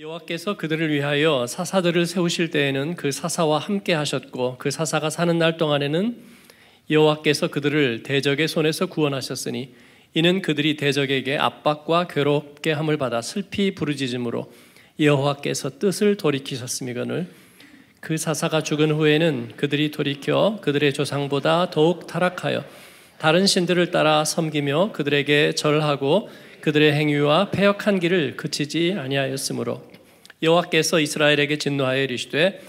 여호와께서 그들을 위하여 사사들을 세우실 때에는 그 사사와 함께 하셨고 그 사사가 사는 날 동안에는 여호와께서 그들을 대적의 손에서 구원하셨으니 이는 그들이 대적에게 압박과 괴롭게 함을 받아 슬피 부르짖음으로 여호와께서 뜻을 돌이키셨음이거늘 그 사사가 죽은 후에는 그들이 돌이켜 그들의 조상보다 더욱 타락하여 다른 신들을 따라 섬기며 그들에게 절하고 그들의 행위와 패역한 길을 그치지 아니하였으므로 여호와께서 이스라엘에게 진노하여 이르시되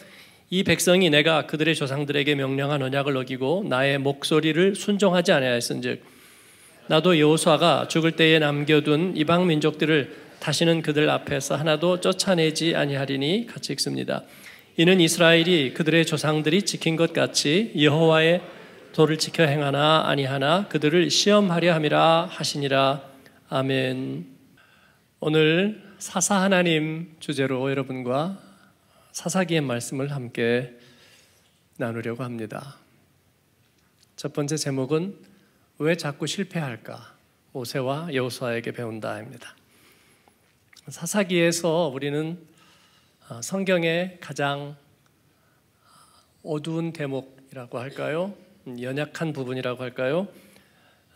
이 백성이 내가 그들의 조상들에게 명령한 언약을 어기고 나의 목소리를 순종하지 아니하였은즉 나도 여호수아가 죽을 때에 남겨둔 이방 민족들을 다시는 그들 앞에서 하나도 쫓아내지 아니하리니 같이 읽습니다. 이는 이스라엘이 그들의 조상들이 지킨 것 같이 여호와의 도를 지켜 행하나 아니하나 그들을 시험하려 함이라 하시니라 아멘. 오늘 사사 하나님 주제로 여러분과 사사기의 말씀을 함께 나누려고 합니다. 첫 번째 제목은 왜 자꾸 실패할까? 모세와 여호수아에게 배운다입니다. 사사기에서 우리는 어, 성경의 가장 어두운 대목이라고 할까요? 음, 연약한 부분이라고 할까요?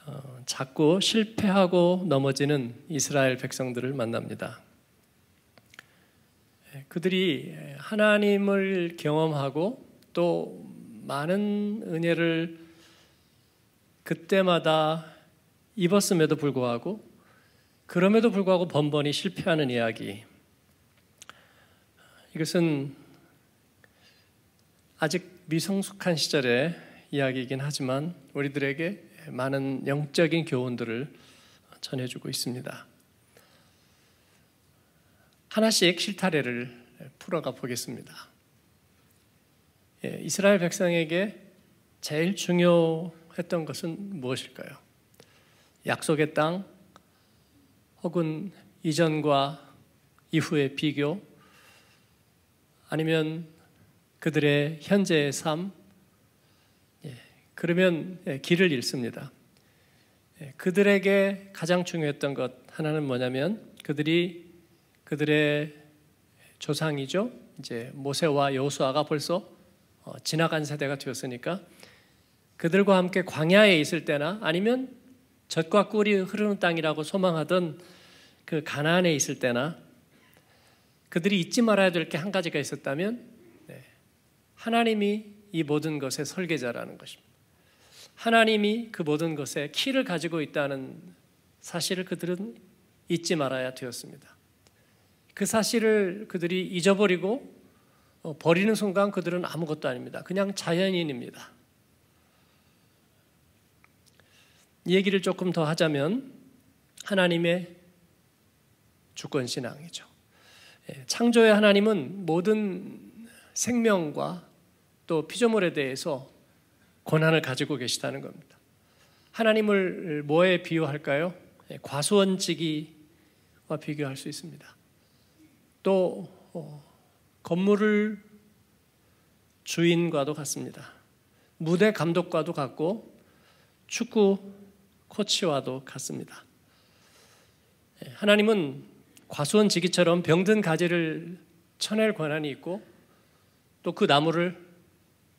어, 자꾸 실패하고 넘어지는 이스라엘 백성들을 만납니다. 예, 그들이 하나님을 경험하고 또 많은 은혜를 그때마다 입었음에도 불구하고 그럼에도 불구하고 번번이 실패하는 이야기. 이것은 아직 미성숙한 시절의 이야기이긴 하지만 우리들에게 많은 영적인 교훈들을 전해주고 있습니다. 하나씩 실타래를 풀어가 보겠습니다. 예, 이스라엘 백성에게 제일 중요했던 것은 무엇일까요? 약속의 땅 혹은 이전과 이후의 비교 아니면 그들의 현재의 삶 예, 그러면 예, 길을 잃습니다. 예, 그들에게 가장 중요했던 것 하나는 뭐냐면 그들이 그들의 조상이죠. 이제 모세와 여호수아가 벌써 어, 지나간 세대가 되었으니까 그들과 함께 광야에 있을 때나 아니면 젖과 꿀이 흐르는 땅이라고 소망하던 그 가나안에 있을 때나 그들이 잊지 말아야 될 게 한 가지가 있었다면 네, 하나님이 이 모든 것의 설계자라는 것입니다. 하나님이 그 모든 것의 키를 가지고 있다는 사실을 그들은 잊지 말아야 되었습니다. 그 사실을 그들이 잊어버리고 어, 버리는 순간 그들은 아무것도 아닙니다. 그냥 자연인입니다. 얘기를 조금 더 하자면 하나님의 주권 신앙이죠. 예, 창조의 하나님은 모든 생명과 또 피조물에 대해서 권한을 가지고 계시다는 겁니다. 하나님을 뭐에 비유할까요? 예, 과수원지기와 비교할 수 있습니다. 또 어, 건물을 주인과도 같습니다. 무대 감독과도 같고 축구 코치와도 같습니다. 예, 하나님은 과수원 지기처럼 병든 가지를 쳐낼 권한이 있고 또 그 나무를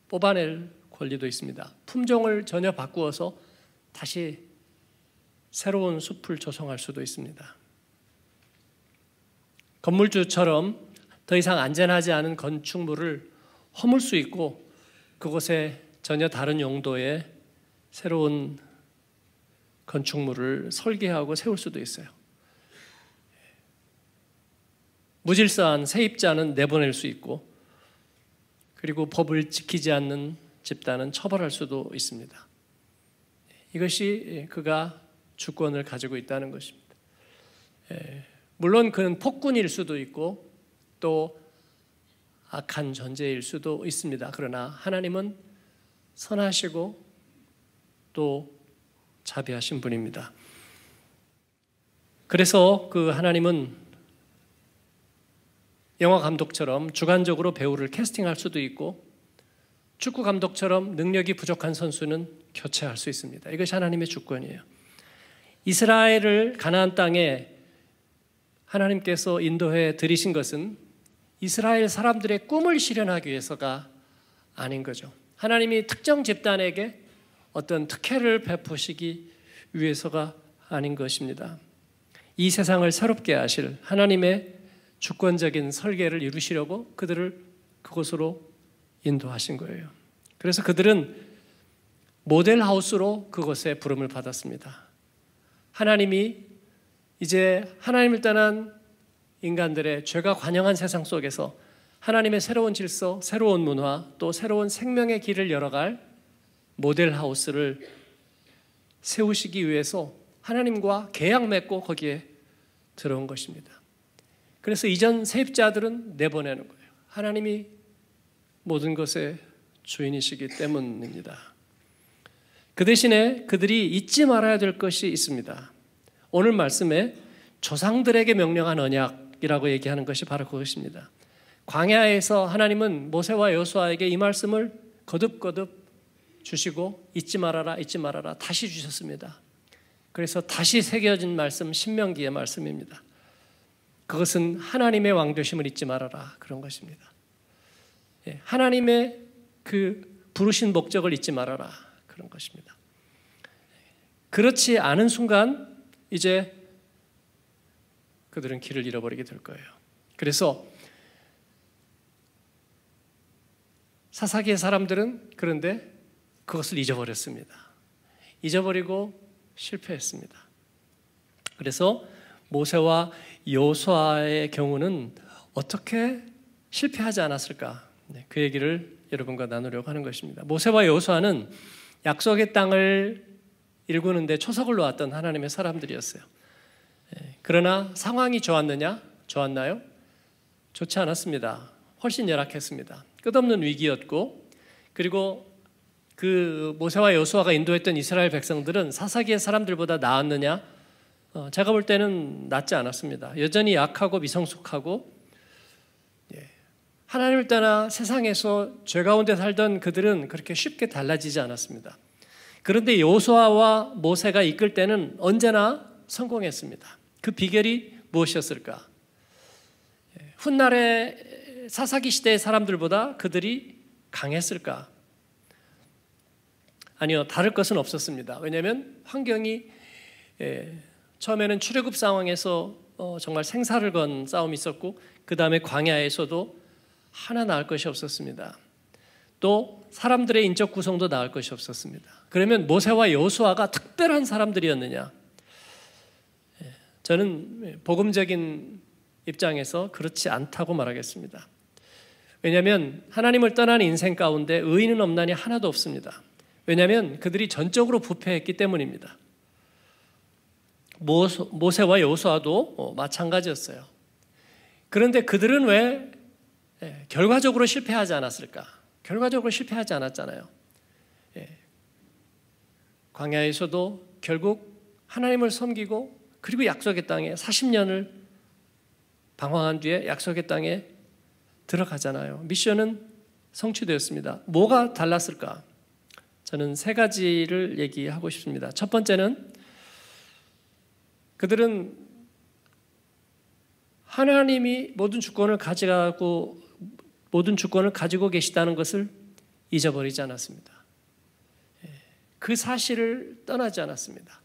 뽑아낼 권리도 있습니다. 품종을 전혀 바꾸어서 다시 새로운 숲을 조성할 수도 있습니다. 건물주처럼 더 이상 안전하지 않은 건축물을 허물 수 있고 그곳에 전혀 다른 용도의 새로운 건축물을 설계하고 세울 수도 있어요. 무질서한 세입자는 내보낼 수 있고 그리고 법을 지키지 않는 집단은 처벌할 수도 있습니다. 이것이 그가 주권을 가지고 있다는 것입니다. 예. 물론 그는 폭군일 수도 있고 또 악한 존재일 수도 있습니다. 그러나 하나님은 선하시고 또 자비하신 분입니다. 그래서 그 하나님은 영화 감독처럼 주관적으로 배우를 캐스팅할 수도 있고 축구 감독처럼 능력이 부족한 선수는 교체할 수 있습니다. 이것이 하나님의 주권이에요. 이스라엘을 가나안 땅에 하나님께서 인도해 드리신 것은 이스라엘 사람들의 꿈을 실현하기 위해서가 아닌 거죠. 하나님이 특정 집단에게 어떤 특혜를 베푸시기 위해서가 아닌 것입니다. 이 세상을 새롭게 하실 하나님의 주권적인 설계를 이루시려고 그들을 그곳으로 인도하신 거예요. 그래서 그들은 모델 하우스로 그곳에 부름을 받았습니다. 하나님이 이제 하나님을 떠난 인간들의 죄가 관영한 세상 속에서 하나님의 새로운 질서, 새로운 문화, 또 새로운 생명의 길을 열어갈 모델 하우스를 세우시기 위해서 하나님과 계약 맺고 거기에 들어온 것입니다. 그래서 이전 세입자들은 내보내는 거예요. 하나님이 모든 것의 주인이시기 때문입니다. 그 대신에 그들이 잊지 말아야 될 것이 있습니다. 오늘 말씀에 조상들에게 명령한 언약이라고 얘기하는 것이 바로 그것입니다. 광야에서 하나님은 모세와 여수아에게 이 말씀을 거듭거듭 주시고 잊지 말아라 잊지 말아라 다시 주셨습니다. 그래서 다시 새겨진 말씀 신명기의 말씀입니다. 그것은 하나님의 왕 되심을 잊지 말아라 그런 것입니다. 예, 하나님의 그 부르신 목적을 잊지 말아라 그런 것입니다. 그렇지 않은 순간 이제 그들은 길을 잃어버리게 될 거예요. 그래서 사사기의 사람들은 그런데 그것을 잊어버렸습니다. 잊어버리고 실패했습니다. 그래서 모세와 요호수아의 경우는 어떻게 실패하지 않았을까? 네, 그 얘기를 여러분과 나누려고 하는 것입니다. 모세와 요호수아는 약속의 땅을 일구는데 초석을 놓았던 하나님의 사람들이었어요. 예, 그러나 상황이 좋았느냐? 좋았나요? 좋지 않았습니다. 훨씬 열악했습니다. 끝없는 위기였고 그리고 그 모세와 여수아가 인도했던 이스라엘 백성들은 사사기의 사람들보다 나았느냐? 어, 제가 볼 때는 낫지 않았습니다. 여전히 약하고 미성숙하고 예. 하나님을 떠나 세상에서 죄 가운데 살던 그들은 그렇게 쉽게 달라지지 않았습니다. 그런데 여호수아와 모세가 이끌 때는 언제나 성공했습니다. 그 비결이 무엇이었을까? 예, 훗날의 사사기 시대의 사람들보다 그들이 강했을까? 아니요, 다를 것은 없었습니다. 왜냐하면 환경이 예, 처음에는 출애굽 상황에서 어, 정말 생사를 건 싸움이 있었고 그 다음에 광야에서도 하나 나을 것이 없었습니다. 또 사람들의 인적 구성도 나을 것이 없었습니다. 그러면 모세와 여수아가 특별한 사람들이었느냐? 예, 저는 복음적인 입장에서 그렇지 않다고 말하겠습니다. 왜냐하면 하나님을 떠난 인생 가운데 의인은 없나니 하나도 없습니다. 왜냐하면 그들이 전적으로 부패했기 때문입니다. 모세와 여호수아도 어, 마찬가지였어요. 그런데 그들은 왜 예, 결과적으로 실패하지 않았을까? 결과적으로 실패하지 않았잖아요. 예. 광야에서도 결국 하나님을 섬기고 그리고 약속의 땅에 40년을 방황한 뒤에 약속의 땅에 들어가잖아요. 미션은 성취되었습니다. 뭐가 달랐을까? 저는 세 가지를 얘기하고 싶습니다. 첫 번째는 그들은 하나님이 모든 주권을 가져가고 모든 주권을 가지고 계시다는 것을 잊어버리지 않았습니다. 예, 그 사실을 떠나지 않았습니다.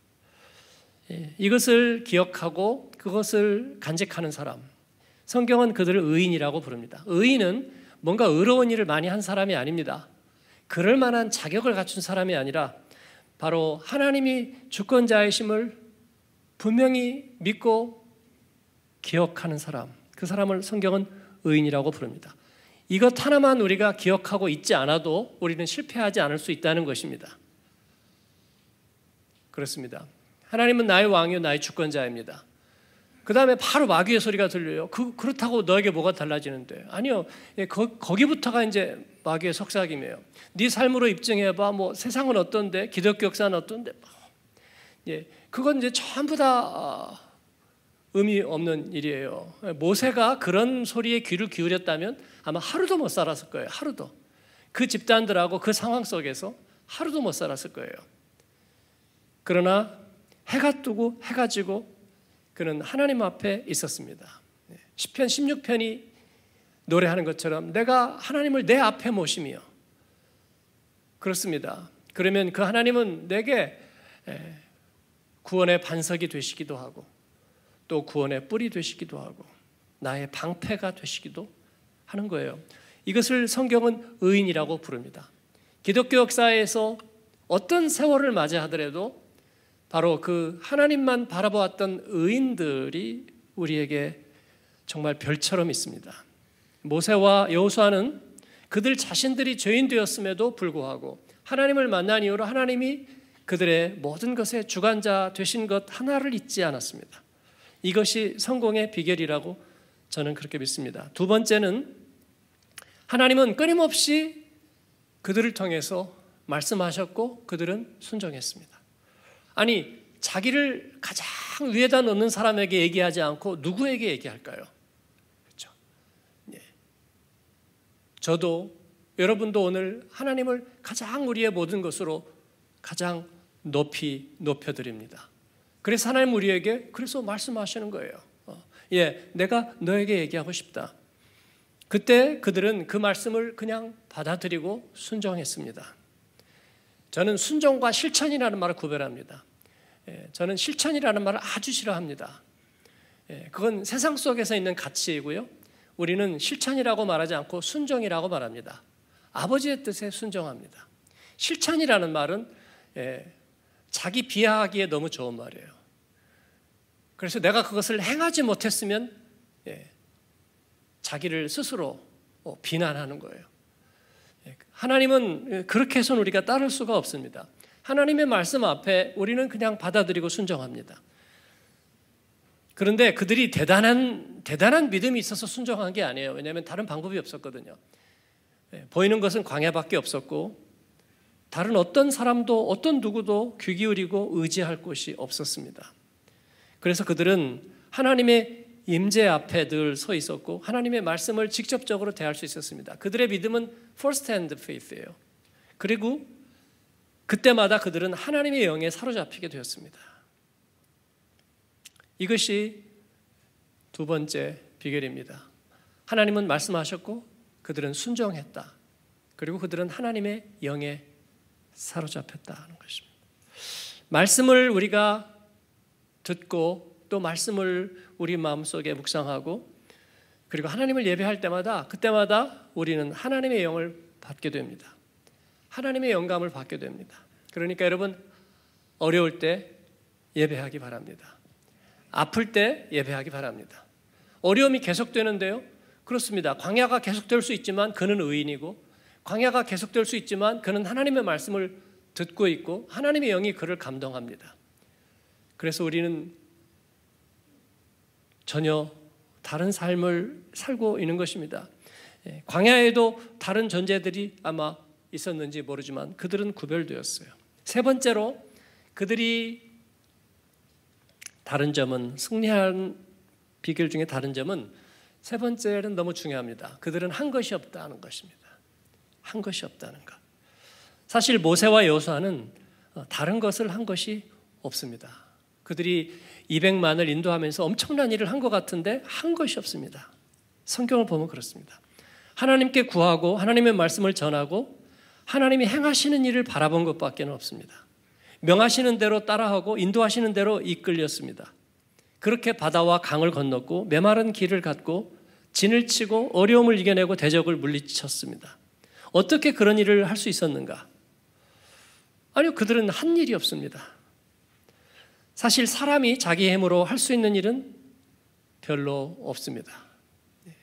예, 이것을 기억하고 그것을 간직하는 사람. 성경은 그들을 의인이라고 부릅니다. 의인은 뭔가 의로운 일을 많이 한 사람이 아닙니다. 그럴 만한 자격을 갖춘 사람이 아니라 바로 하나님이 주권자의심을 분명히 믿고 기억하는 사람. 그 사람을 성경은 의인이라고 부릅니다. 이것 하나만 우리가 기억하고 있지 않아도 우리는 실패하지 않을 수 있다는 것입니다. 그렇습니다. 하나님은 나의 왕이요 나의 주권자입니다. 그 다음에 바로 마귀의 소리가 들려요. 그, 그렇다고 너에게 뭐가 달라지는데? 아니요. 예, 거, 거기부터가 이제 마귀의 속삭임이에요. 네 삶으로 입증해봐. 뭐 세상은 어떤데? 기독교 역사는 어떤데? 뭐. 예, 그건 이제 전부 다 아, 의미 없는 일이에요. 모세가 그런 소리에 귀를 기울였다면 아마 하루도 못 살았을 거예요. 하루도. 그 집단들하고 그 상황 속에서 하루도 못 살았을 거예요. 그러나 해가 뜨고 해가 지고 그는 하나님 앞에 있었습니다. 10편 16편이 노래하는 것처럼 내가 하나님을 내 앞에 모시며 그렇습니다. 그러면 그 하나님은 내게 구원의 반석이 되시기도 하고 또 구원의 뿌리 되시기도 하고 나의 방패가 되시기도 하는 거예요. 이것을 성경은 의인이라고 부릅니다. 기독교 역사에서 어떤 세월을 맞이하더라도 바로 그 하나님만 바라보았던 의인들이 우리에게 정말 별처럼 있습니다. 모세와 여호수아는 그들 자신들이 죄인 되었음에도 불구하고 하나님을 만난 이후로 하나님이 그들의 모든 것의 주관자 되신 것 하나를 잊지 않았습니다. 이것이 성공의 비결이라고 저는 그렇게 믿습니다. 두 번째는 하나님은 끊임없이 그들을 통해서 말씀하셨고 그들은 순종했습니다. 아니, 자기를 가장 위에다 놓는 사람에게 얘기하지 않고 누구에게 얘기할까요? 그렇죠. 예. 저도 여러분도 오늘 하나님을 가장 우리의 모든 것으로 가장 높이 높여드립니다. 그래서 하나님 우리에게 그래서 말씀하시는 거예요. 어, 예, 내가 너에게 얘기하고 싶다. 그때 그들은 그 말씀을 그냥 받아들이고 순종했습니다. 저는 순종과 실천이라는 말을 구별합니다. 예, 저는 실천이라는 말을 아주 싫어합니다. 예, 그건 세상 속에서 있는 가치이고요. 우리는 실천이라고 말하지 않고 순종이라고 말합니다. 아버지의 뜻에 순종합니다. 실천이라는 말은 예, 자기 비하하기에 너무 좋은 말이에요. 그래서 내가 그것을 행하지 못했으면 예, 자기를 스스로 어, 비난하는 거예요. 예, 하나님은 그렇게 해서 는 우리가 따를 수가 없습니다. 하나님의 말씀 앞에 우리는 그냥 받아들이고 순종합니다. 그런데 그들이 대단한 대단한 믿음이 있어서 순종한 게 아니에요. 왜냐하면 다른 방법이 없었거든요. 예, 보이는 것은 광야밖에 없었고 다른 어떤 사람도 어떤 누구도 귀 기울이고 의지할 곳이 없었습니다. 그래서 그들은 하나님의 임재 앞에 늘 서 있었고 하나님의 말씀을 직접적으로 대할 수 있었습니다. 그들의 믿음은 first hand faith예요. 그리고 그때마다 그들은 하나님의 영에 사로잡히게 되었습니다. 이것이 두 번째 비결입니다. 하나님은 말씀하셨고 그들은 순종했다. 그리고 그들은 하나님의 영에 사로잡혔다는 것입니다. 말씀을 우리가 듣고 또 말씀을 우리 마음속에 묵상하고 그리고 하나님을 예배할 때마다 그때마다 우리는 하나님의 영을 받게 됩니다. 하나님의 영감을 받게 됩니다. 그러니까 여러분 어려울 때 예배하기 바랍니다. 아플 때 예배하기 바랍니다. 어려움이 계속되는데요. 그렇습니다. 광야가 계속될 수 있지만 그는 의인이고 광야가 계속될 수 있지만 그는 하나님의 말씀을 듣고 있고 하나님의 영이 그를 감동합니다. 그래서 우리는 전혀 다른 삶을 살고 있는 것입니다. 예, 광야에도 다른 존재들이 아마 있었는지 모르지만 그들은 구별되었어요. 세 번째로 그들이 다른 점은 승리한 비결 중에 다른 점은 세 번째는 너무 중요합니다. 그들은 한 것이 없다는 것입니다. 한 것이 없다는 것. 사실 모세와 여호수아는 어, 다른 것을 한 것이 없습니다. 그들이 200만을 인도하면서 엄청난 일을 한 것 같은데 한 것이 없습니다. 성경을 보면 그렇습니다. 하나님께 구하고 하나님의 말씀을 전하고 하나님이 행하시는 일을 바라본 것밖에 없습니다. 명하시는 대로 따라하고 인도하시는 대로 이끌렸습니다. 그렇게 바다와 강을 건넜고 메마른 길을 갔고 진을 치고 어려움을 이겨내고 대적을 물리쳤습니다. 어떻게 그런 일을 할 수 있었는가? 아니요, 그들은 한 일이 없습니다. 사실 사람이 자기 힘으로 할 수 있는 일은 별로 없습니다. 네.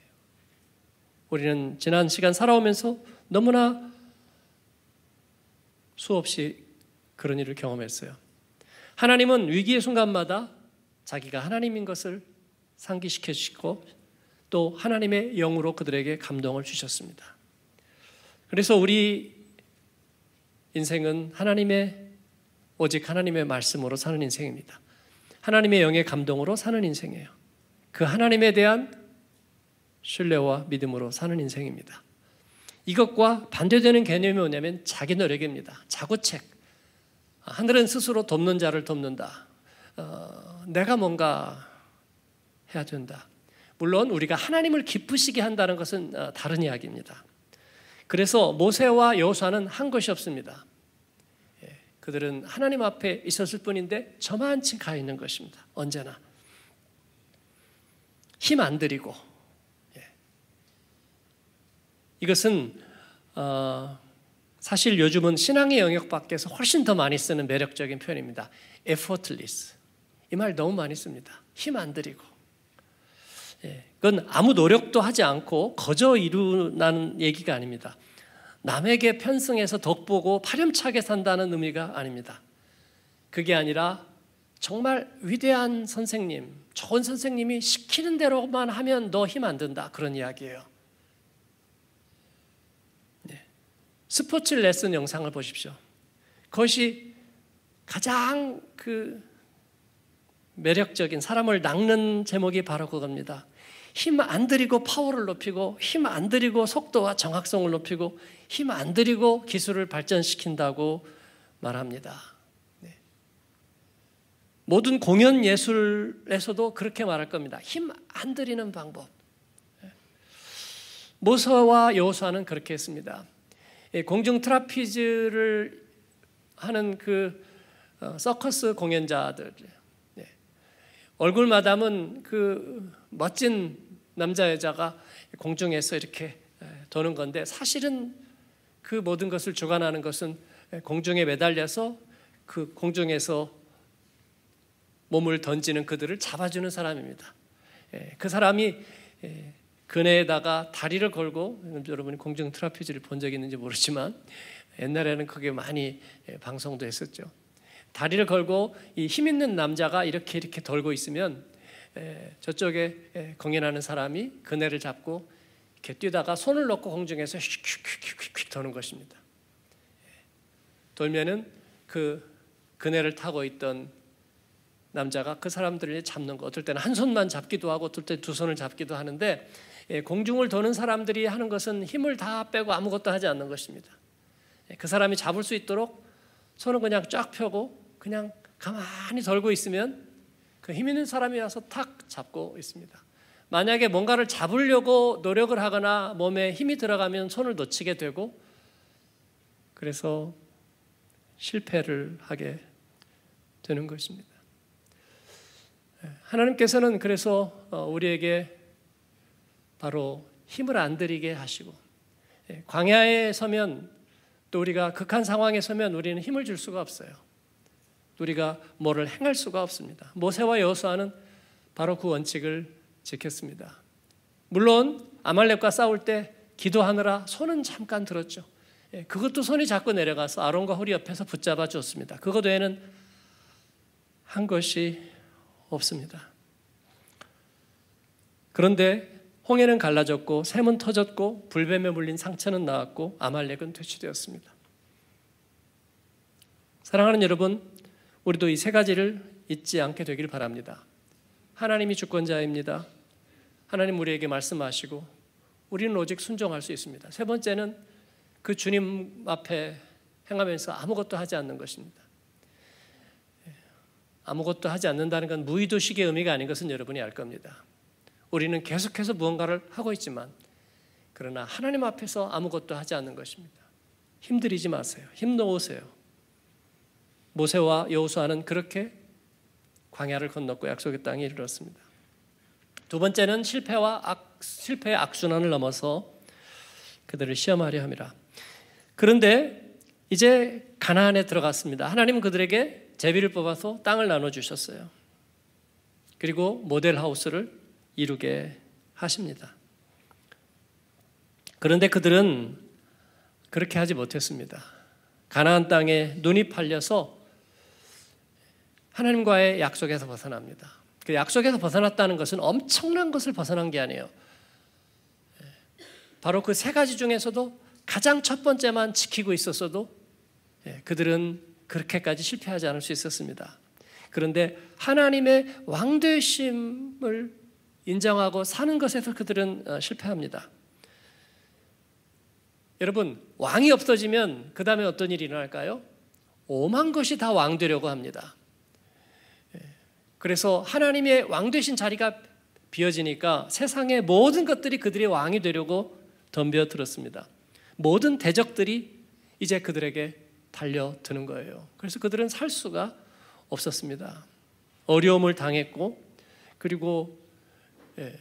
우리는 지난 시간 살아오면서 너무나 수없이 그런 일을 경험했어요. 하나님은 위기의 순간마다 자기가 하나님인 것을 상기시켜 주시고 또 하나님의 영으로 그들에게 감동을 주셨습니다. 그래서 우리 인생은 하나님의 오직 하나님의 말씀으로 사는 인생입니다. 하나님의 영의 감동으로 사는 인생이에요. 그 하나님에 대한 신뢰와 믿음으로 사는 인생입니다. 이것과 반대되는 개념이 뭐냐면 자기 노력입니다. 자구책. 하늘은 스스로 돕는 자를 돕는다. 어, 내가 뭔가 해야 된다. 물론 우리가 하나님을 기쁘시게 한다는 것은 어, 다른 이야기입니다. 그래서 모세와 여호수아는 한 것이 없습니다. 예, 그들은 하나님 앞에 있었을 뿐인데 저만치 가 있는 것입니다. 언제나 힘안 들이고 예. 이것은 어, 사실 요즘은 신앙의 영역 밖에서 훨씬 더 많이 쓰는 매력적인 표현입니다. effortless 이 말 너무 많이 씁니다. 힘안 들이고 그건 아무 노력도 하지 않고 거저 이루는 얘기가 아닙니다. 남에게 편승해서 덕보고 파렴치게 산다는 의미가 아닙니다. 그게 아니라 정말 위대한 선생님, 좋은 선생님이 시키는 대로만 하면 너 힘 안 든다. 그런 이야기예요. 네. 스포츠 레슨 영상을 보십시오. 그것이 가장 그 매력적인 사람을 낚는 제목이 바로 그겁니다. 힘안 들이고 파워를 높이고 힘 안 들이고 속도와 정확성을 높이고 힘 안 들이고 기술을 발전시킨다고 말합니다. 네. 모든 공연 예술에서도 그렇게 말할 겁니다. 힘안 들이는 방법. 네. 모서와 여호수아는 그렇게 했습니다. 공중 트라피즈를 하는 그 어, 서커스 공연자들 네. 얼굴 마담은 그 멋진 남자 여자가 공중에서 이렇게 도는 건데 사실은 그 모든 것을 주관하는 것은 공중에 매달려서 그 공중에서 몸을 던지는 그들을 잡아주는 사람입니다. 그 사람이 그네에다가 다리를 걸고 여러분이 공중 트라피즈를 본적 있는지 모르지만 옛날에는 그게 많이 방송도 했었죠. 다리를 걸고 이 힘 있는 남자가 이렇게 이렇게 돌고 있으면 예, 저쪽에 예, 공연하는 사람이 그네를 잡고 이렇게 뛰다가 손을 넣고 공중에서 휙휙휙휙 도는 것입니다. 예. 돌면은 그 그네를 타고 있던 남자가 그 사람들을 잡는 거 어떨 때는 한 손만 잡기도 하고 어떨 때 두 손을 잡기도 하는데 공중을 도는 사람들이 하는 것은 힘을 다 빼고 아무것도 하지 않는 것입니다. 그 사람이 잡을 수 있도록 손을 그냥 쫙 펴고 그냥 가만히 돌고 있으면 그힘 있는 사람이 와서 탁 잡고 있습니다. 만약에 뭔가를 잡으려고 노력을 하거나 몸에 힘이 들어가면 손을 놓치게 되고 그래서 실패를 하게 되는 것입니다. 예, 하나님께서는 그래서 어, 우리에게 바로 힘을 안 들이게 하시고 예, 광야에 서면 또 우리가 극한 상황에 서면 우리는 힘을 줄 수가 없어요. 우리가 뭐를 행할 수가 없습니다. 모세와 여호수아는 바로 그 원칙을 지켰습니다. 물론 아말렉과 싸울 때 기도하느라 손은 잠깐 들었죠. 예, 그것도 손이 자꾸 내려가서 아론과 허리 옆에서 붙잡아 주었습니다. 그것 외에는 한 것이 없습니다. 그런데 홍해는 갈라졌고 샘은 터졌고 불뱀에 물린 상처는 나았고 아말렉은 퇴치되었습니다. 사랑하는 여러분, 우리도 이 세 가지를 잊지 않게 되기를 바랍니다. 하나님이 주권자입니다. 하나님 우리에게 말씀하시고 우리는 오직 순종할 수 있습니다. 세 번째는 그 주님 앞에 행하면서 아무것도 하지 않는 것입니다. 아무것도 하지 않는다는 건 무의도식의 의미가 아닌 것은 여러분이 알 겁니다. 우리는 계속해서 무언가를 하고 있지만 그러나 하나님 앞에서 아무것도 하지 않는 것입니다. 힘들이지 마세요. 힘 놓으세요. 모세와 여호수아는 그렇게 광야를 건넜고 약속의 땅에 이르렀습니다. 두 번째는 실패와 악, 실패의 악순환을 넘어서 그들을 시험하려 함이라. 그런데 이제 가나안에 들어갔습니다. 하나님은 그들에게 제비를 뽑아서 땅을 나눠 주셨어요. 그리고 모델 하우스를 이루게 하십니다. 그런데 그들은 그렇게 하지 못했습니다. 가나안 땅에 눈이 팔려서 하나님과의 약속에서 벗어납니다. 그 약속에서 벗어났다는 것은 엄청난 것을 벗어난 게 아니에요. 예. 바로 그 세 가지 중에서도 가장 첫 번째만 지키고 있었어도 예, 그들은 그렇게까지 실패하지 않을 수 있었습니다. 그런데 하나님의 왕되심을 인정하고 사는 것에서 그들은 어, 실패합니다. 여러분, 왕이 없어지면 그 다음에 어떤 일이 일어날까요? 오만 것이 다 왕 되려고 합니다. 그래서 하나님의 왕 되신 자리가 비어지니까 세상의 모든 것들이 그들의 왕이 되려고 덤벼들었습니다. 모든 대적들이 이제 그들에게 달려드는 거예요. 그래서 그들은 살 수가 없었습니다. 어려움을 당했고 그리고 예,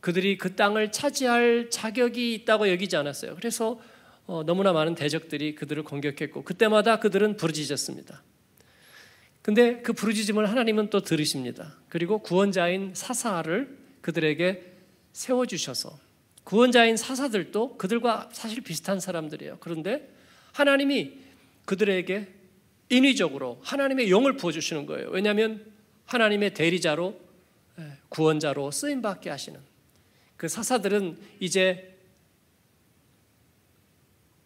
그들이 그 땅을 차지할 자격이 있다고 여기지 않았어요. 그래서 어, 너무나 많은 대적들이 그들을 공격했고 그때마다 그들은 부르짖었습니다. 근데 그 부르짖음을 하나님은 또 들으십니다. 그리고 구원자인 사사를 그들에게 세워 주셔서 구원자인 사사들도 그들과 사실 비슷한 사람들이에요. 그런데 하나님이 그들에게 인위적으로 하나님의 영을 부어 주시는 거예요. 왜냐하면 하나님의 대리자로 예, 구원자로 쓰임 받게 하시는 그 사사들은 이제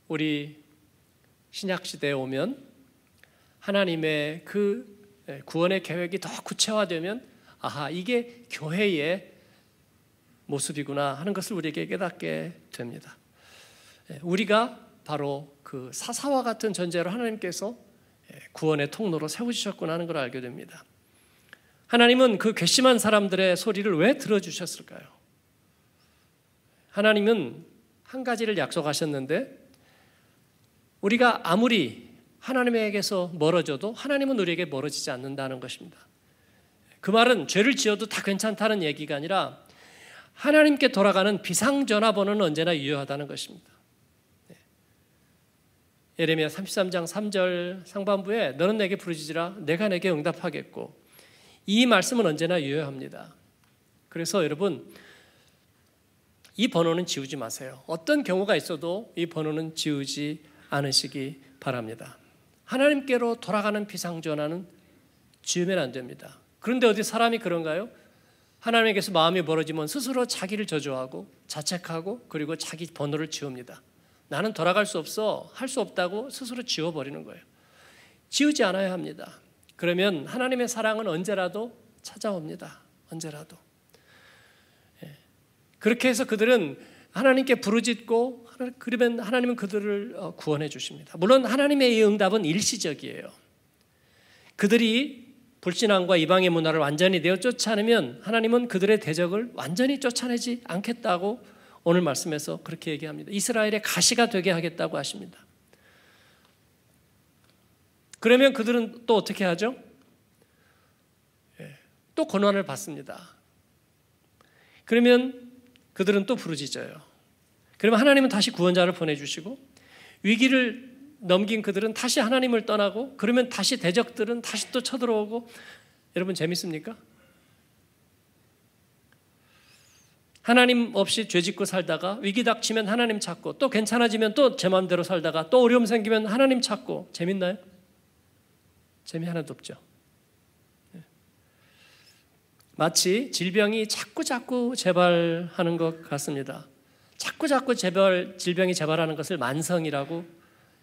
우리 신약 시대에 오면 하나님의 그 예, 구원의 계획이 더 구체화되면 아하 이게 교회의 모습이구나 하는 것을 우리에게 깨닫게 됩니다. 예, 우리가 바로 그 사사와 같은 존재로 하나님께서 예, 구원의 통로로 세우셨구나 하는 걸 알게 됩니다. 하나님은 그 괘씸한 사람들의 소리를 왜 들어주셨을까요? 하나님은 한 가지를 약속하셨는데 우리가 아무리 하나님에게서 멀어져도 하나님은 우리에게 멀어지지 않는다는 것입니다. 그 말은 죄를 지어도 다 괜찮다는 얘기가 아니라 하나님께 돌아가는 비상전화번호는 언제나 유효하다는 것입니다. 네. 예레미야 33장 3절 상반부에 너는 내게 부르짖으라 내가 내게 응답하겠고 이 말씀은 언제나 유효합니다. 그래서 여러분 이 번호는 지우지 마세요. 어떤 경우가 있어도 이 번호는 지우지 않으시기 바랍니다. 하나님께로 돌아가는 비상전화는 지으면 안 됩니다. 그런데 어디 사람이 그런가요? 하나님에서 마음이 멀어지면 스스로 자기를 저주하고 자책하고 그리고 자기 번호를 지웁니다. 나는 돌아갈 수 없어. 할 수 없다고 스스로 지워버리는 거예요. 지우지 않아야 합니다. 그러면 하나님의 사랑은 언제라도 찾아옵니다. 언제라도. 예. 그렇게 해서 그들은 하나님께 부르짖고 그러면 하나님은 그들을 어, 구원해 주십니다. 물론 하나님의 이 응답은 일시적이에요. 그들이 불신앙과 이방의 문화를 완전히 내어 쫓아내면 하나님은 그들의 대적을 완전히 쫓아내지 않겠다고 오늘 말씀에서 그렇게 얘기합니다. 이스라엘의 가시가 되게 하겠다고 하십니다. 그러면 그들은 또 어떻게 하죠? 예, 또권한을 받습니다. 그러면 그들은 또 부르짖어요. 그러면 하나님은 다시 구원자를 보내주시고 위기를 넘긴 그들은 다시 하나님을 떠나고 그러면 다시 대적들은 다시 또 쳐들어오고 여러분 재밌습니까? 하나님 없이 죄 짓고 살다가 위기 닥치면 하나님 찾고 또 괜찮아지면 또 제 마음대로 살다가 또 어려움 생기면 하나님 찾고 재밌나요? 재미 하나도 없죠. 네. 마치 질병이 자꾸 자꾸 재발하는 것 같습니다. 자꾸 자꾸 재발 질병이 재발하는 것을 만성이라고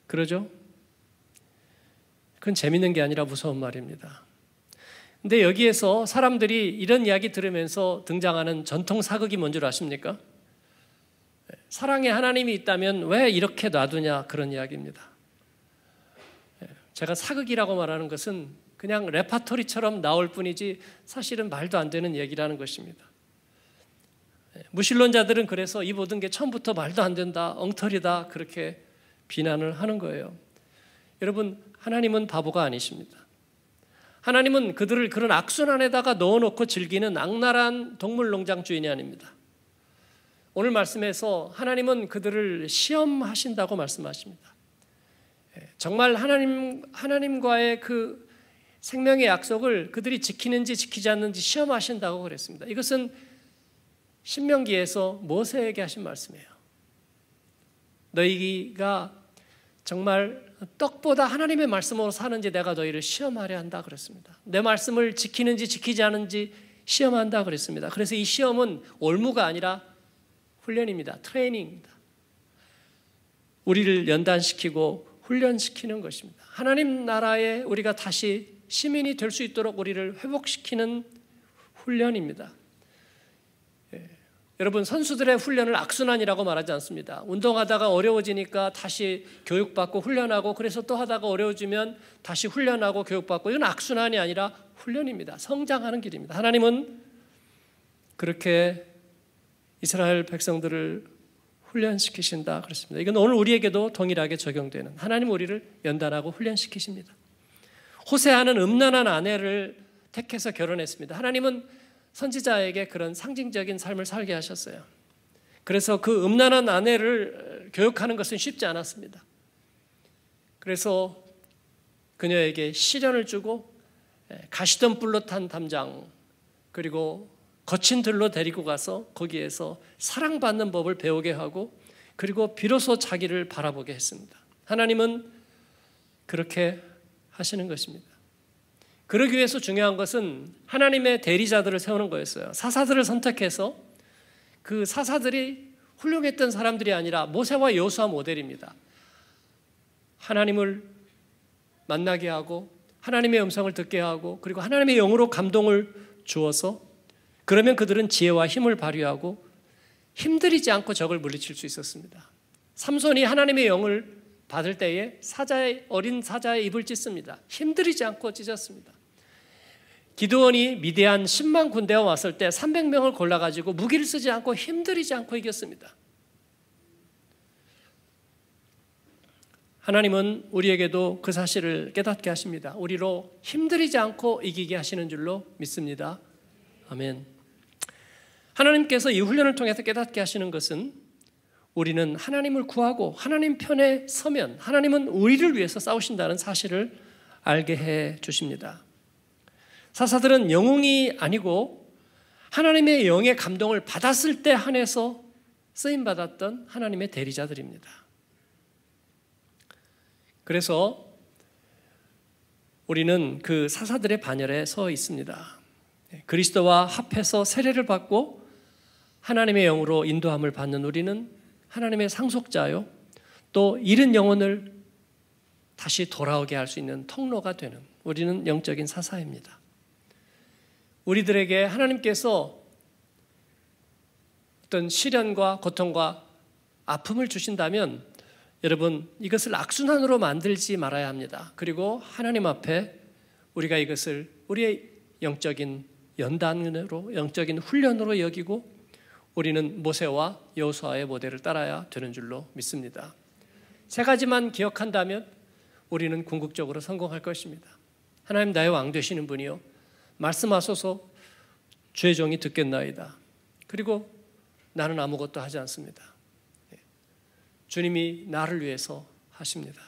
그러죠. 그건 재밌는 게 아니라 무서운 말입니다. 근데 여기에서 사람들이 이런 이야기 들으면서 등장하는 전통 사극이 뭔 줄 아십니까? 사랑의 하나님이 있다면 왜 이렇게 놔두냐 그런 이야기입니다. 제가 사극이라고 말하는 것은 그냥 레파토리처럼 나올 뿐이지 사실은 말도 안 되는 얘기라는 것입니다. 무신론자들은 그래서 이 모든 게 처음부터 말도 안 된다, 엉터리다, 그렇게 비난을 하는 거예요. 여러분, 하나님은 바보가 아니십니다. 하나님은 그들을 그런 악순환에다가 넣어놓고 즐기는 악랄한 동물농장 주인이 아닙니다. 오늘 말씀에서 하나님은 그들을 시험하신다고 말씀하십니다. 예, 정말 하나님, 하나님과의 그 생명의 약속을 그들이 지키는지 지키지 않는지 시험하신다고 그랬습니다. 이것은 신명기에서 모세에게 하신 말씀이에요. 너희가 정말 떡보다 하나님의 말씀으로 사는지 내가 너희를 시험하려 한다 그랬습니다. 내 말씀을 지키는지 지키지 않은지 시험한다 그랬습니다. 그래서 이 시험은 올무가 아니라 훈련입니다. 트레이닝입니다. 우리를 연단시키고 훈련시키는 것입니다. 하나님 나라에 우리가 다시 시민이 될 수 있도록 우리를 회복시키는 훈련입니다. 여러분 선수들의 훈련을 악순환이라고 말하지 않습니다. 운동하다가 어려워지니까 다시 교육받고 훈련하고 그래서 또 하다가 어려워지면 다시 훈련하고 교육받고 이건 악순환이 아니라 훈련입니다. 성장하는 길입니다. 하나님은 그렇게 이스라엘 백성들을 훈련시키신다 그렇습니다. 이건 오늘 우리에게도 동일하게 적용되는 하나님 우리를 연단하고 훈련시키십니다. 호세아는 음란한 아내를 택해서 결혼했습니다. 하나님은 선지자에게 그런 상징적인 삶을 살게 하셨어요. 그래서 그 음란한 아내를 교육하는 것은 쉽지 않았습니다. 그래서 그녀에게 시련을 주고 예, 가시던 불로 탄 담장 그리고 거친 들로 데리고 가서 거기에서 사랑받는 법을 배우게 하고 그리고 비로소 자기를 바라보게 했습니다. 하나님은 그렇게 하시는 것입니다. 그러기 위해서 중요한 것은 하나님의 대리자들을 세우는 거였어요. 사사들을 선택해서 그 사사들이 훌륭했던 사람들이 아니라 모세와 여수와 모델입니다. 하나님을 만나게 하고 하나님의 음성을 듣게 하고 그리고 하나님의 영으로 감동을 주어서 그러면 그들은 지혜와 힘을 발휘하고 힘들이지 않고 적을 물리칠 수 있었습니다. 삼손이 하나님의 영을 받을 때에 사자의 어린 사자의 입을 찢습니다. 힘들이지 않고 찢었습니다. 기도원이 미대한 10만 군대가 왔을 때 300명을 골라가지고 무기를 쓰지 않고 힘들이지 않고 이겼습니다. 하나님은 우리에게도 그 사실을 깨닫게 하십니다. 우리로 힘들이지 않고 이기게 하시는 줄로 믿습니다. 아멘. 하나님께서 이 훈련을 통해서 깨닫게 하시는 것은 우리는 하나님을 구하고 하나님 편에 서면 하나님은 우리를 위해서 싸우신다는 사실을 알게 해 주십니다. 사사들은 영웅이 아니고 하나님의 영의 감동을 받았을 때 한해서 쓰임 받았던 하나님의 대리자들입니다. 그래서 우리는 그 사사들의 반열에 서 있습니다. 그리스도와 합해서 세례를 받고 하나님의 영으로 인도함을 받는 우리는 하나님의 상속자요. 또 잃은 영혼을 다시 돌아오게 할 수 있는 통로가 되는 우리는 영적인 사사입니다. 우리들에게 하나님께서 어떤 시련과 고통과 아픔을 주신다면 여러분 이것을 악순환으로 만들지 말아야 합니다. 그리고 하나님 앞에 우리가 이것을 우리의 영적인 연단으로 영적인 훈련으로 여기고 우리는 모세와 여호수아의 모델을 따라야 되는 줄로 믿습니다. 세 가지만 기억한다면 우리는 궁극적으로 성공할 것입니다. 하나님 나의 왕 되시는 분이요 말씀하소서 죄종이 듣겠나이다. 그리고 나는 아무것도 하지 않습니다. 예. 주님이 나를 위해서 하십니다.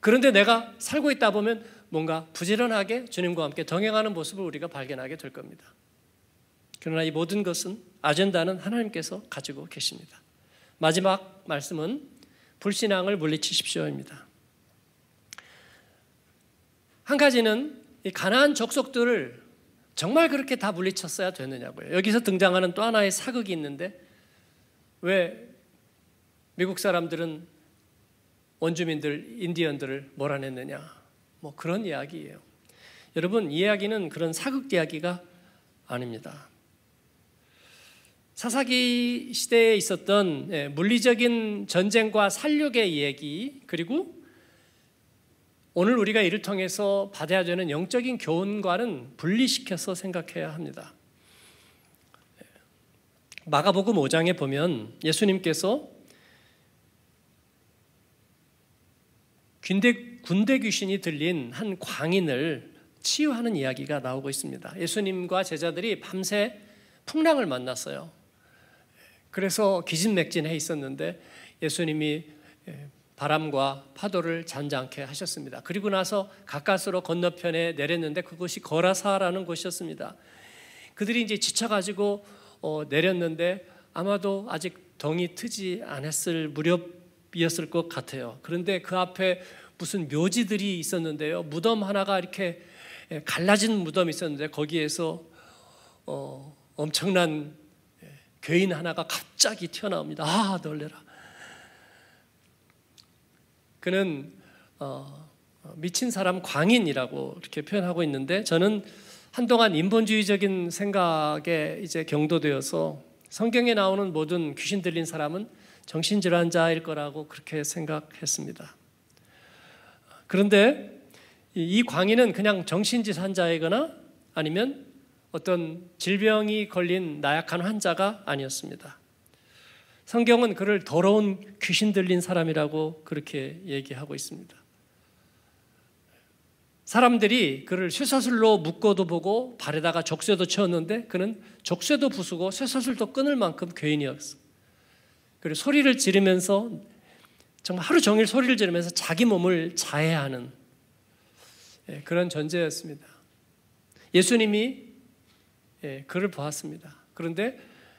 그런데 내가 살고 있다 보면 뭔가 부지런하게 주님과 함께 동행하는 모습을 우리가 발견하게 될 겁니다. 그러나 이 모든 것은 아젠다는 하나님께서 가지고 계십니다. 마지막 말씀은 불신앙을 물리치십시오입니다. 한 가지는 이 가나안 족속들을 정말 그렇게 다 물리쳤어야 되느냐고요. 여기서 등장하는 또 하나의 사극이 있는데 왜 미국 사람들은 원주민들, 인디언들을 몰아냈느냐. 뭐 그런 이야기예요. 여러분, 이야기는 그런 사극 이야기가 아닙니다. 사사기 시대에 있었던 예, 물리적인 전쟁과 살육의 이야기, 그리고 오늘 우리가 이를 통해서 받아야 되는 영적인 교훈과는 분리시켜서 생각해야 합니다. 마가복음 5장에 보면 예수님께서 군대, 군대 귀신이 들린 한 광인을 치유하는 이야기가 나오고 있습니다. 예수님과 제자들이 밤새 풍랑을 만났어요. 그래서 기진맥진해 있었는데 예수님이 바람과 파도를 잔잔케 하셨습니다. 그리고 나서 가까스로 건너편에 내렸는데 그곳이 거라사라는 곳이었습니다. 그들이 이제 지쳐가지고 어, 내렸는데 아마도 아직 덩이 트지 않았을 무렵이었을 것 같아요. 그런데 그 앞에 무슨 묘지들이 있었는데요. 무덤 하나가 이렇게 예, 갈라진 무덤이 있었는데 거기에서 어, 엄청난 예, 괴인 하나가 갑자기 튀어나옵니다. 아, 놀래라. 그는 어, 어, 미친 사람 광인이라고 이렇게 표현하고 있는데 저는 한동안 인본주의적인 생각에 이제 경도되어서 성경에 나오는 모든 귀신 들린 사람은 정신질환자일 거라고 그렇게 생각했습니다. 그런데 이 광인은 그냥 정신질환자이거나 아니면 어떤 질병이 걸린 나약한 환자가 아니었습니다. 성경은 그를 더러운 귀신 들린 사람이라고 그렇게 얘기하고 있습니다. 사람들이 그를 쇠사슬로 묶어도 보고 발에다가 적쇠도 채웠는데 그는 적쇠도 부수고 쇠사슬도 끊을 만큼 괴인이었어. 그리고 소리를 지르면서 정말 하루 종일 소리를 지르면서 자기 몸을 자해하는 예, 그런 존재였습니다. 예수님이 예, 그를 보았습니다. 그런데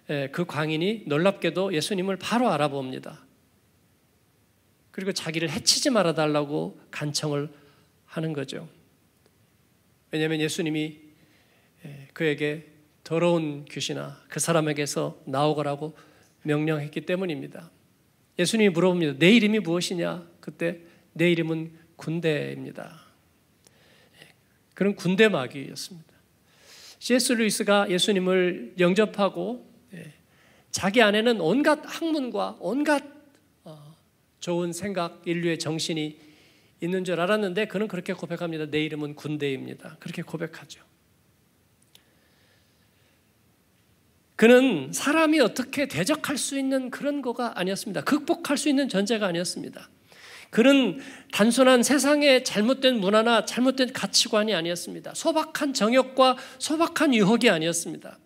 예, 그 광인이 놀랍게도 예수님을 바로 알아봅니다. 그리고 자기를 해치지 말아달라고 간청을 하는 거죠. 왜냐하면 예수님이 예, 그에게 더러운 귀신아 그 사람에게서 나오거라고 명령했기 때문입니다. 예수님이 물어봅니다. 내 이름이 무엇이냐? 그때 내 이름은 군대입니다. 예, 그런 군대 마귀였습니다. C.S. 루이스가 예수님을 영접하고 예. 자기 안에는 온갖 학문과 온갖 어, 좋은 생각, 인류의 정신이 있는 줄 알았는데 그는 그렇게 고백합니다. 내 이름은 군대입니다. 그렇게 고백하죠. 그는 사람이 어떻게 대적할 수 있는 그런 거가 아니었습니다. 극복할 수 있는 전제가 아니었습니다. 그는 단순한 세상의 잘못된 문화나 잘못된 가치관이 아니었습니다. 소박한 정욕과 소박한 유혹이 아니었습니다.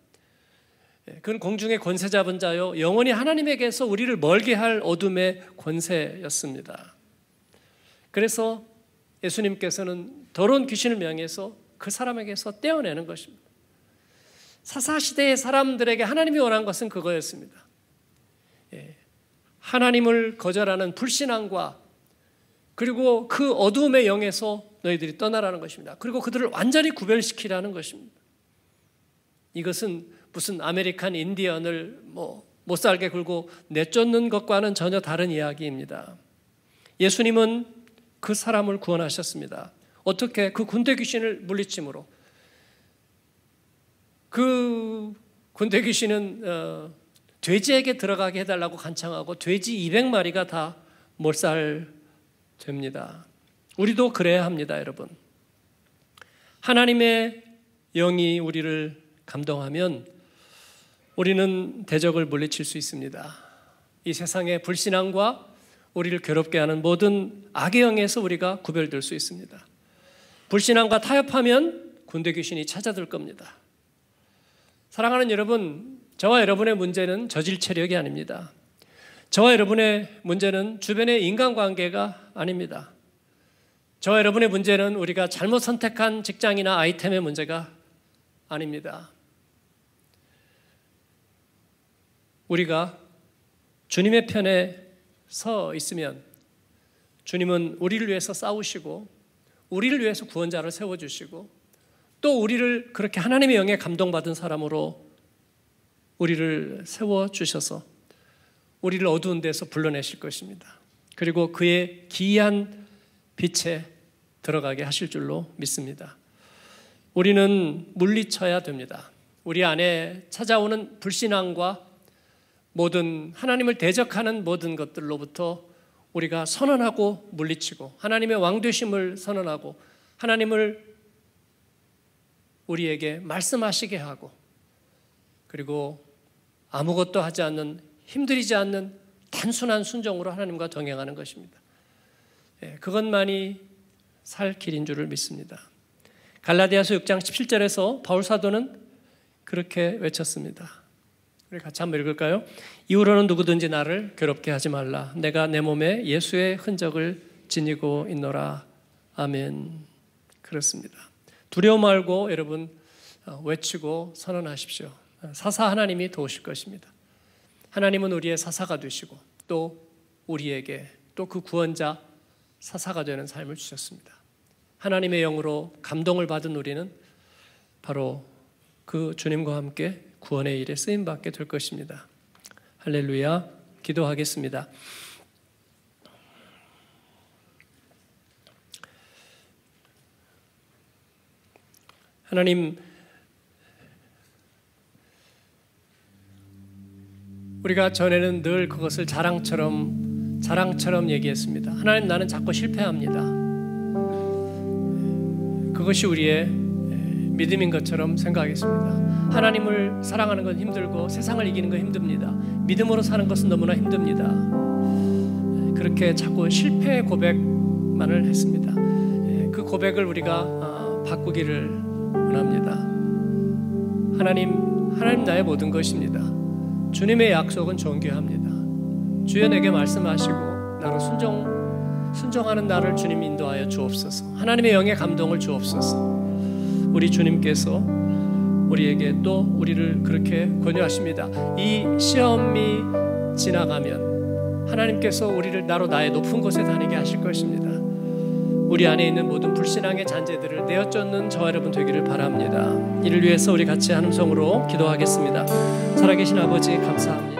예, 그건 공중의 권세 잡은 자요. 영원히 하나님에게서 우리를 멀게 할 어둠의 권세였습니다. 그래서 예수님께서는 더러운 귀신을 명해서 그 사람에게서 떼어내는 것입니다. 사사시대의 사람들에게 하나님이 원한 것은 그거였습니다. 예, 하나님을 거절하는 불신앙과 그리고 그어두의 영에서 너희들이 떠나라는 것입니다. 그리고 그들을 완전히 구별시키라는 것입니다. 이것은 무슨 아메리칸 인디언을 뭐못 살게 굴고 내쫓는 것과는 전혀 다른 이야기입니다. 예수님은 그 사람을 구원하셨습니다. 어떻게 그 군대 귀신을 물리침으로 그 군대 귀신은 어, 돼지에게 들어가게 해달라고 간청하고 돼지 200마리가 다 몰살됩니다. 우리도 그래야 합니다, 여러분. 하나님의 영이 우리를 감동하면 우리는 대적을 물리칠 수 있습니다. 이 세상의 불신앙과 우리를 괴롭게 하는 모든 악의 영에서 우리가 구별될 수 있습니다. 불신앙과 타협하면 군대 귀신이 찾아들 겁니다. 사랑하는 여러분, 저와 여러분의 문제는 저질 체력이 아닙니다. 저와 여러분의 문제는 주변의 인간관계가 아닙니다. 저와 여러분의 문제는 우리가 잘못 선택한 직장이나 아이템의 문제가 아닙니다. 우리가 주님의 편에 서 있으면 주님은 우리를 위해서 싸우시고 우리를 위해서 구원자를 세워주시고 또 우리를 그렇게 하나님의 영에 감동받은 사람으로 우리를 세워주셔서 우리를 어두운 데서 불러내실 것입니다. 그리고 그의 기이한 빛에 들어가게 하실 줄로 믿습니다. 우리는 물리쳐야 됩니다. 우리 안에 찾아오는 불신앙과 모든 하나님을 대적하는 모든 것들로부터 우리가 선언하고 물리치고 하나님의 왕 되심을 선언하고 하나님을 우리에게 말씀하시게 하고 그리고 아무것도 하지 않는 힘들이지 않는 단순한 순종으로 하나님과 동행하는 것입니다. 예, 그것만이 살 길인 줄을 믿습니다. 갈라디아서 6장 17절에서 바울 사도는 그렇게 외쳤습니다. 우리 같이 한번 읽을까요? 이후로는 누구든지 나를 괴롭게 하지 말라. 내가 내 몸에 예수의 흔적을 지니고 있노라. 아멘. 그렇습니다. 두려워 말고 여러분 어, 외치고 선언하십시오. 어, 사사 하나님이 도우실 것입니다. 하나님은 우리의 사사가 되시고 또 우리에게 또 그 구원자 사사가 되는 삶을 주셨습니다. 하나님의 영으로 감동을 받은 우리는 바로 그 주님과 함께 구원의 일에 쓰임 받게 될 것입니다. 할렐루야. 기도하겠습니다. 하나님 우리가 전에는 늘 그것을 자랑처럼 자랑처럼 얘기했습니다. 하나님 나는 자꾸 실패합니다. 그것이 우리의 믿음인 것처럼 생각하겠습니다. 하나님을 사랑하는 건 힘들고 세상을 이기는 건 힘듭니다. 믿음으로 사는 것은 너무나 힘듭니다. 예, 그렇게 자꾸 실패 고백만을 했습니다. 예, 그 고백을 우리가 아, 바꾸기를 원합니다. 하나님, 하나님 나의 모든 것입니다. 주님의 약속은 존귀합니다. 주여 내게 말씀하시고 나로 순종 순종하는 나를 주님 인도하여 주옵소서. 하나님의 영의 감동을 주옵소서. 우리 주님께서 우리에게 또 우리를 그렇게 권유하십니다. 이 시험이 지나가면 하나님께서 우리를 나로 나의 높은 곳에 다니게 하실 것입니다. 우리 안에 있는 모든 불신앙의 잔재들을 내어 쫓는 저 여러분 되기를 바랍니다. 이를 위해서 우리 같이 한 음성으로 기도하겠습니다. 살아계신 아버지 감사합니다.